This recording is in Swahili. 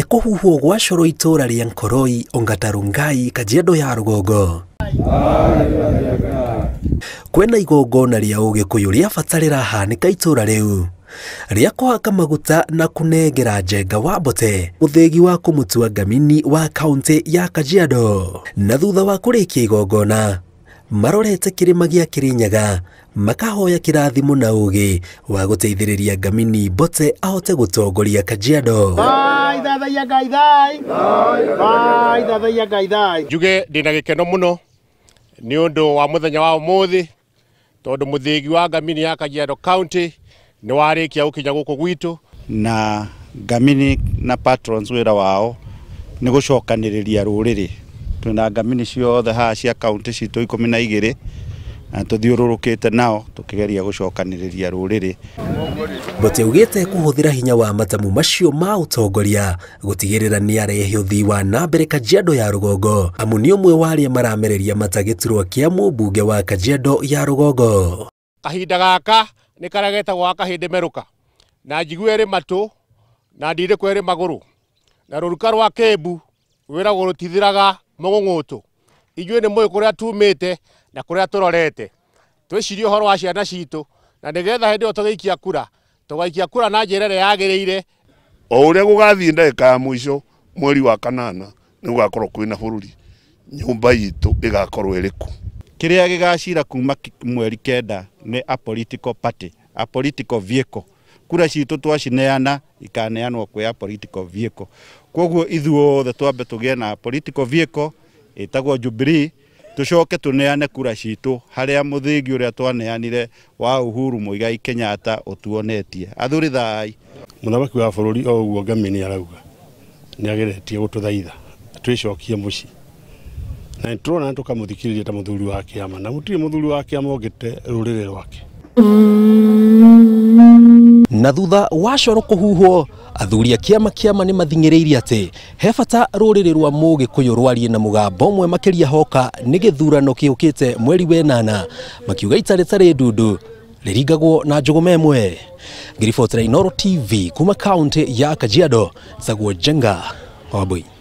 nä kå huhwo gwa coro itå ra rä a nkoroi ongatarungai kajiendo ya rå kwena igongona rĩa ũgĩkũyũ rĩa bata rĩrahanĩka itũra rĩu rĩa haka maguta na kunengera njenga wa mbote thägi wa kũmũtua ngamini wa kaũntĩ ya kajiado na thutha wa kia igongona marorete kĩrĩma gĩa kĩrĩnyaga makahoya kĩrathimo na ũgĩ wa gũteithĩrĩria ngamini mbote ahote gũtongoria kajiado njuge ndĩ na gĩkeno mũno nĩ ũndũ wa mũthenya wa ũmũthĩ tondũ mũthĩgi wa ngamini ya kajiado county nĩ warĩkia gũkinya gũkũ gwitũ na ngamini na patrons wĩra wao nĩ gũcokanĩrĩria rũrĩrĩ twina ngamini ciothe haha cia kaunti citå ikå mi na igä rä na tuthiururukite nao tukigeria gucokaniriria ruriri Mbote ugite kuhuthira hinya wa matamu macio ma utongoria gutigirira ni arehe uthii wa nambere mbere Kajiado ya rugongo amu ni umwe wa aria maramereria matagitirwo kia mbunge wa Kajiado ya rugongo kahinda gaka ni karagete gwa kahinde meruka na njiguere matu na ndire kwere maguru na ruruka rwa kebu wira gurutithiraga mugungutu inyuĩ nĩ mũĩ kũrĩa tumĩte na kũrĩa tũrorete twĩcirie horo wa ciana citũ na nĩgetha hĩndĩ ĩyo tũgĩikia kura tũgaikia kura na njĩra ĩrĩa yagĩrĩire o ũrĩa gũgathiĩ ndagĩka ya mũico mweri wa kanana ni gũgakorwo kuina bũrũri nyumba yitũ ĩgakorwo ĩrĩ kũ kĩrĩa gĩgacira kuma mweri kenda ne a political party a political vehicle kura citå twacineana ikaneanwo kwä ya koguo ithuothe twambe tå na political vehicle ĩtagwo Jubilee tucoke tuneane kura citå harä a må thingi å rä a twaneanire wa uhuru muigai kenyatta å tuonetie athuri thai må thamaki wa bå rå ri o guo ngami nä arauga nä ageretie gå tå thaitha twä cokie må ciä na nä tå rona tå kamå thikä rä ria ta må thuri wa kä ama na må tirä må thuri wa kä ama å ngä te rå rä rä rwake mm na thutha wa coro kuhuhwo athuri a kiama kiama nä mathing'ärä atä he bata rå rä rä rwa må gä kå yå rwarie na må gambo å mwe makä ria hoka nä gä thurano kä å kä te mweri wenana makiuga itarä tarä ndundu rä ringagwo na njå gå memwe inoro tv kuma kauntä ya kajiado caguo jenga wabui